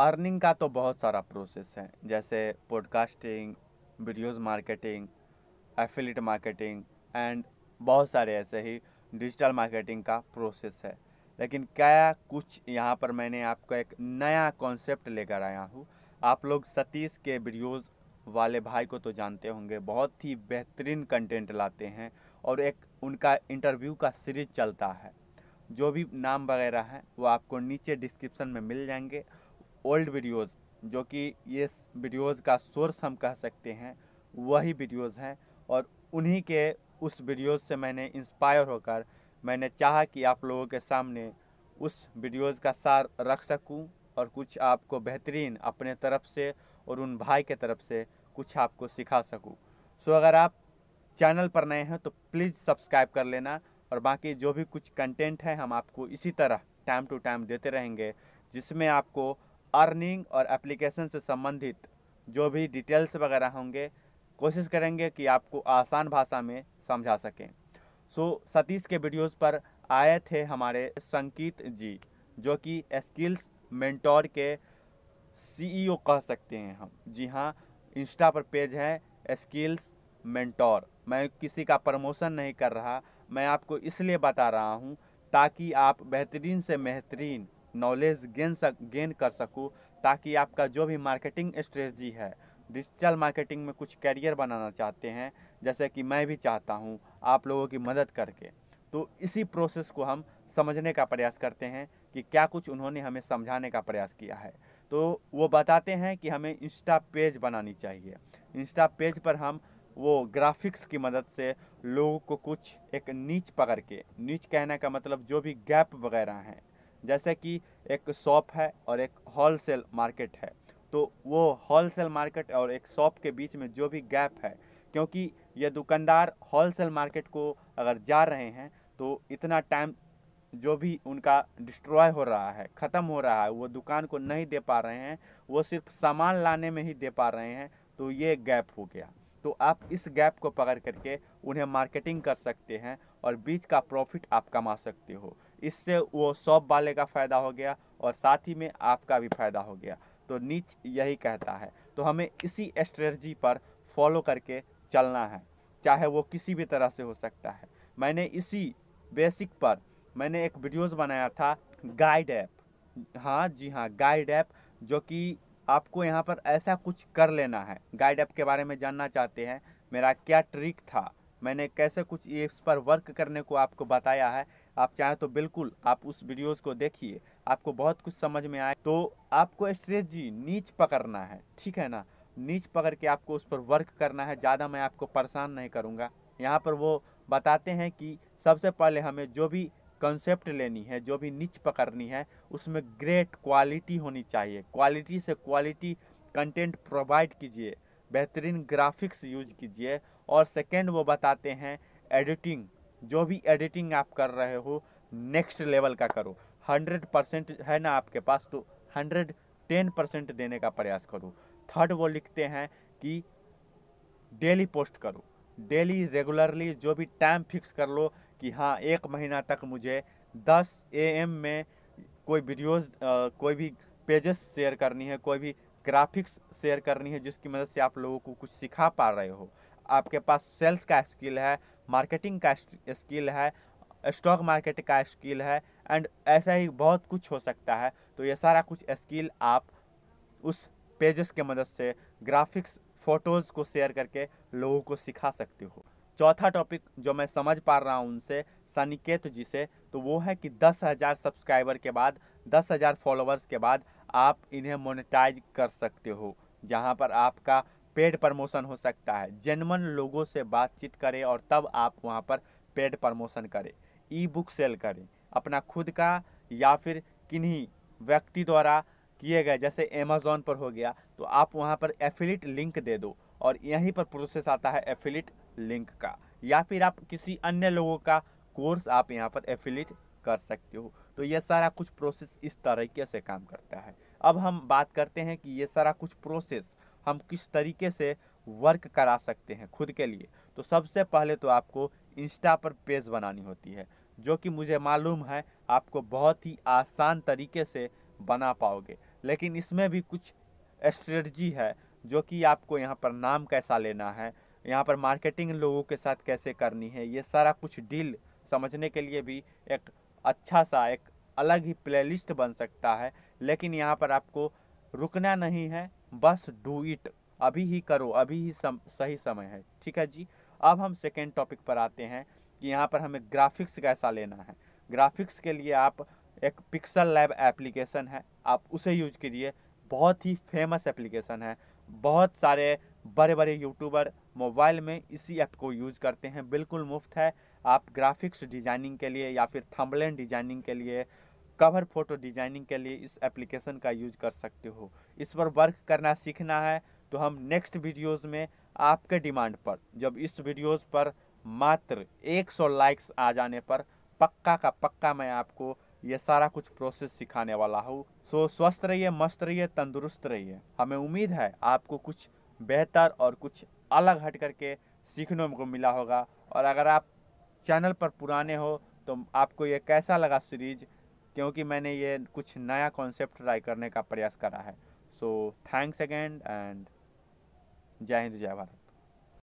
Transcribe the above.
earning का तो बहुत सारा प्रोसेस है जैसे podcasting videos marketing affiliate marketing and बहुत सारे ऐसे ही डिजिटल मार्केटिंग का प्रोसेस है लेकिन क्या कुछ यहाँ पर मैंने आपको एक नया कॉन्सेप्ट लेकर आया हूँ आप लोग सतीश के वीडियोस वाले भाई को तो जानते होंगे बहुत ही बेहतरीन कंटेंट लाते हैं और एक उनका इंटरव्यू का सीरीज चलता है जो भी नाम वगैरह हैं वो आपको नीचे डिस्क्रिप्शन में मिल जाएंगे ओल्ड वीडियोज़ जो कि ये वीडियोज़ का सोर्स हम कह सकते हैं वही वीडियोज़ हैं और उन्हीं के उस वीडियोज़ से मैंने इंस्पायर होकर मैंने चाहा कि आप लोगों के सामने उस वीडियोज़ का सार रख सकूं और कुछ आपको बेहतरीन अपने तरफ से और उन भाई के तरफ से कुछ आपको सिखा सकूँ सो अगर आप चैनल पर नए हैं तो प्लीज़ सब्सक्राइब कर लेना और बाकी जो भी कुछ कंटेंट है हम आपको इसी तरह टाइम टू टाइम देते रहेंगे जिसमें आपको अर्निंग और एप्लीकेशन से संबंधित जो भी डिटेल्स वगैरह होंगे कोशिश करेंगे कि आपको आसान भाषा में समझा सकें सो so, सतीश के वीडियोस पर आए थे हमारे संकीत जी जो कि स्किल्स मेंटोर के सीईओ e कह सकते हैं हम जी हाँ इंस्टा पर पेज है स्किल्स मेंटोर मैं किसी का प्रमोशन नहीं कर रहा मैं आपको इसलिए बता रहा हूँ ताकि आप बेहतरीन से बेहतरीन नॉलेज गेन सक गेन कर सकूँ ताकि आपका जो भी मार्केटिंग स्ट्रेटजी है डिजिटल मार्केटिंग में कुछ कैरियर बनाना चाहते हैं जैसे कि मैं भी चाहता हूँ आप लोगों की मदद करके तो इसी प्रोसेस को हम समझने का प्रयास करते हैं कि क्या कुछ उन्होंने हमें समझाने का प्रयास किया है तो वो बताते हैं कि हमें इंस्टा पेज बनानी चाहिए इंस्टा पेज पर हम वो ग्राफिक्स की मदद से लोगों को कुछ एक नीच पकड़ के नीच कहने का मतलब जो भी गैप वगैरह हैं जैसे कि एक शॉप है और एक होलसेल मार्केट है तो वो होलसेल मार्केट और एक शॉप के बीच में जो भी गैप है क्योंकि ये दुकानदार होलसेल मार्केट को अगर जा रहे हैं तो इतना टाइम जो भी उनका डिस्ट्रॉय हो रहा है ख़त्म हो रहा है वो दुकान को नहीं दे पा रहे हैं वो सिर्फ सामान लाने में ही दे पा रहे हैं तो ये गैप हो गया तो आप इस गैप को पकड़ करके उन्हें मार्केटिंग कर सकते हैं और बीच का प्रॉफिट आप कमा सकते हो इससे वो शॉप वाले का फ़ायदा हो गया और साथ ही में आपका भी फ़ायदा हो गया तो नीच यही कहता है तो हमें इसी स्ट्रेटजी पर फॉलो करके चलना है चाहे वो किसी भी तरह से हो सकता है मैंने इसी बेसिक पर मैंने एक वीडियोस बनाया था गाइड ऐप हाँ जी हाँ गाइड ऐप जो कि आपको यहाँ पर ऐसा कुछ कर लेना है गाइड ऐप के बारे में जानना चाहते हैं मेरा क्या ट्रिक था मैंने कैसे कुछ ऐप्स पर वर्क करने को आपको बताया है आप चाहे तो बिल्कुल आप उस वीडियोस को देखिए आपको बहुत कुछ समझ में आए तो आपको स्ट्रेटजी नीच पकड़ना है ठीक है ना नीच पकड़ के आपको उस पर वर्क करना है ज़्यादा मैं आपको परेशान नहीं करूँगा यहाँ पर वो बताते हैं कि सबसे पहले हमें जो भी कंसेप्ट लेनी है जो भी नीच पकड़नी है उसमें ग्रेट क्वालिटी होनी चाहिए क्वालिटी से क्वालिटी कंटेंट प्रोवाइड कीजिए बेहतरीन ग्राफिक्स यूज कीजिए और सेकेंड वो बताते हैं एडिटिंग जो भी एडिटिंग आप कर रहे हो नेक्स्ट लेवल का करो हंड्रेड परसेंट है ना आपके पास तो हंड्रेड टेन परसेंट देने का प्रयास करो थर्ड वो लिखते हैं कि डेली पोस्ट करो डेली रेगुलरली जो भी टाइम फिक्स कर लो कि हाँ एक महीना तक मुझे दस ए एम में कोई वीडियोस कोई भी पेजेस शेयर करनी है कोई भी ग्राफिक्स शेयर करनी है जिसकी मदद से आप लोगों को कुछ सिखा पा रहे हो आपके पास सेल्स का स्किल है मार्केटिंग का स्किल है स्टॉक मार्केट का स्किल है एंड ऐसा ही बहुत कुछ हो सकता है तो ये सारा कुछ स्किल आप उस पेजेस के मदद से ग्राफिक्स फ़ोटोज़ को शेयर करके लोगों को सिखा सकते हो चौथा टॉपिक जो मैं समझ पा रहा हूँ उनसे सनिकेत जी से तो वो है कि दस हज़ार सब्सक्राइबर के बाद दस हज़ार फॉलोअर्स के बाद आप इन्हें मोनेटाइज कर सकते हो जहाँ पर आपका पेड प्रमोशन हो सकता है जेनवन लोगों से बातचीत करें और तब आप वहाँ पर पेड प्रमोशन करें ई बुक सेल करें अपना खुद का या फिर किन्हीं व्यक्ति द्वारा किए गए जैसे अमेज़ोन पर हो गया तो आप वहाँ पर एफिलिट लिंक दे दो और यहीं पर प्रोसेस आता है एफिलिट लिंक का या फिर आप किसी अन्य लोगों का कोर्स आप यहाँ पर एफिलिट कर सकते हो तो यह सारा कुछ प्रोसेस इस तरीके से काम करता है अब हम बात करते हैं कि ये सारा कुछ प्रोसेस हम किस तरीके से वर्क करा सकते हैं खुद के लिए तो सबसे पहले तो आपको इंस्टा पर पेज बनानी होती है जो कि मुझे मालूम है आपको बहुत ही आसान तरीके से बना पाओगे लेकिन इसमें भी कुछ स्ट्रेटजी है जो कि आपको यहाँ पर नाम कैसा लेना है यहाँ पर मार्केटिंग लोगों के साथ कैसे करनी है ये सारा कुछ डील समझने के लिए भी एक अच्छा सा एक अलग ही प्लेलिस्ट बन सकता है लेकिन यहाँ पर आपको रुकना नहीं है बस डू इट अभी ही करो अभी ही सम, सही समय है ठीक है जी अब हम सेकेंड टॉपिक पर आते हैं कि यहाँ पर हमें ग्राफिक्स कैसा लेना है ग्राफिक्स के लिए आप एक पिक्सल लैब एप्लीकेशन है आप उसे यूज कीजिए बहुत ही फेमस एप्लीकेशन है बहुत सारे बड़े बड़े यूट्यूबर मोबाइल में इसी ऐप को यूज़ करते हैं बिल्कुल मुफ्त है आप ग्राफिक्स डिज़ाइनिंग के लिए या फिर थम्बलेन डिज़ाइनिंग के लिए कवर फोटो डिजाइनिंग के लिए इस एप्लीकेशन का यूज कर सकते हो इस पर वर्क करना सीखना है तो हम नेक्स्ट वीडियोस में आपके डिमांड पर जब इस वीडियोस पर मात्र 100 लाइक्स आ जाने पर पक्का का पक्का मैं आपको ये सारा कुछ प्रोसेस सिखाने वाला हूँ सो स्वस्थ रहिए मस्त रहिए तंदुरुस्त रहिए हमें उम्मीद है आपको कुछ बेहतर और कुछ अलग हट करके सीखने को मिला होगा और अगर आप चैनल पर पुराने हो तो आपको ये कैसा लगा सीरीज़ क्योंकि मैंने ये कुछ नया कॉन्सेप्ट ट्राई करने का प्रयास करा है सो थैंक्स अगेन एंड जय हिंद जय भारत